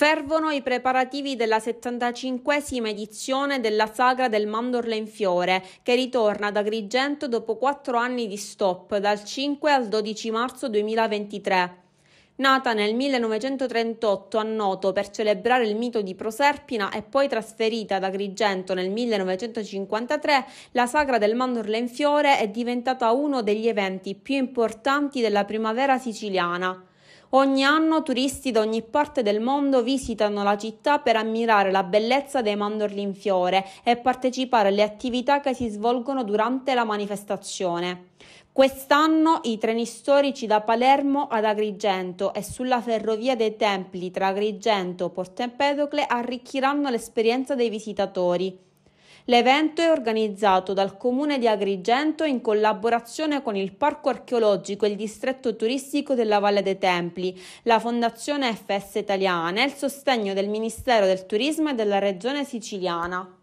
Fervono i preparativi della 75esima edizione della Sagra del Mandorla in Fiore, che ritorna ad Agrigento dopo quattro anni di stop, dal 5 al 12 marzo 2023. Nata nel 1938 a Noto per celebrare il mito di Proserpina e poi trasferita ad Agrigento nel 1953, la Sagra del Mandorla in Fiore è diventata uno degli eventi più importanti della primavera siciliana. Ogni anno turisti da ogni parte del mondo visitano la città per ammirare la bellezza dei mandorli in fiore e partecipare alle attività che si svolgono durante la manifestazione. Quest'anno i treni storici da Palermo ad Agrigento e sulla ferrovia dei Templi tra Agrigento e Porto Empedocle arricchiranno l'esperienza dei visitatori. L'evento è organizzato dal Comune di Agrigento in collaborazione con il Parco Archeologico e il Distretto Turistico della Valle dei Templi, la Fondazione FS Italiana e il sostegno del Ministero del Turismo e della Regione Siciliana.